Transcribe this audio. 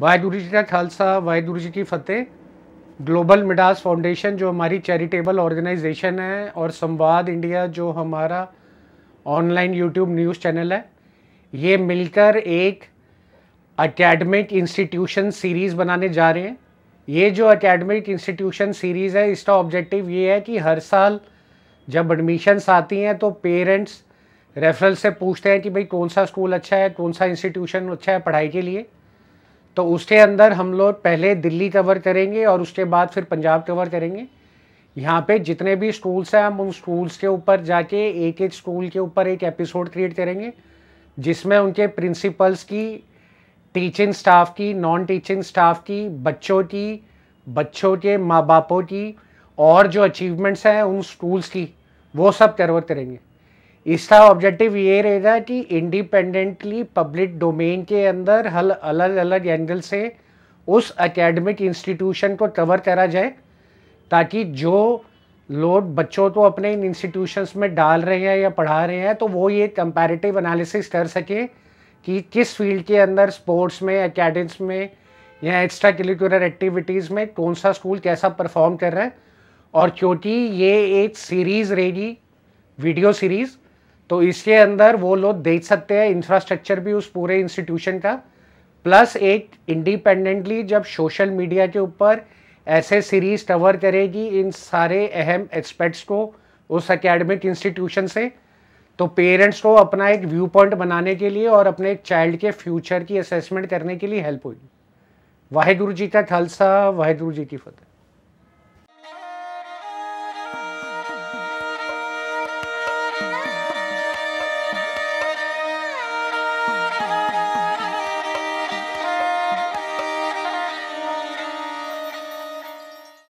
वाहगुरु जी का खालसा वाहगुरु जी की फतेह global Midas foundation जो हमारी चैरिटेबल ऑर्गेनाइजेशन है और संवाद इंडिया जो हमारा ऑनलाइन यूट्यूब न्यूज़ चैनल है ये मिलकर एक अकेडमिक इंस्टीट्यूशन सीरीज़ बनाने जा रहे हैं ये जो अकेडमिक इंस्टीट्यूशन सीरीज़ है इसका ऑब्जेक्टिव ये है कि हर साल जब एडमिशन्स आती हैं तो पेरेंट्स रेफरल से पूछते हैं कि भाई कौन सा स्कूल अच्छा है कौन सा इंस्टीट्यूशन अच्छा है पढ़ाई के लिए तो उसके अंदर हम लोग पहले दिल्ली कवर करेंगे और उसके बाद फिर पंजाब कवर करेंगे यहाँ पे जितने भी स्कूल्स हैं हम उन स्कूल्स के ऊपर जाके एक एक स्कूल के ऊपर एक एपिसोड क्रिएट करेंगे जिसमें उनके प्रिंसिपल्स की टीचिंग स्टाफ की नॉन टीचिंग स्टाफ की बच्चों की बच्चों के माँ बापों की और जो अचीवमेंट्स हैं उन स्कूल्स की वो सब कवर करेंगे इसका ऑब्जेक्टिव ये रहेगा कि इंडिपेंडेंटली पब्लिक डोमेन के अंदर हल अलग अलग एंगल से उस एकेडमिक इंस्टीट्यूशन को कवर करा जाए ताकि जो लोग बच्चों को अपने इन इंस्टीट्यूशंस में डाल रहे हैं या पढ़ा रहे हैं तो वो ये कंपैरेटिव एनालिसिस कर सकें कि किस फील्ड के अंदर स्पोर्ट्स में अकेडमिक्स में या एक्स्ट्रा करिकुलर एक्टिविटीज़ में कौन सा स्कूल कैसा परफॉर्म कर रहा है और क्योंकि ये एक सीरीज़ रहेगी वीडियो सीरीज़ तो इसके अंदर वो लोग देख सकते हैं इंफ्रास्ट्रक्चर भी उस पूरे इंस्टीट्यूशन का प्लस एक इंडिपेंडेंटली जब सोशल मीडिया के ऊपर ऐसे सीरीज कवर करेगी इन सारे अहम एक्सपेक्ट्स को उस अकेडमिक इंस्टीट्यूशन से तो पेरेंट्स को अपना एक व्यू पॉइंट बनाने के लिए और अपने चाइल्ड के फ्यूचर की असेसमेंट करने के लिए हेल्प होगी वाहेगुरु जी का खालसा वाहेगुरु जी की फतेह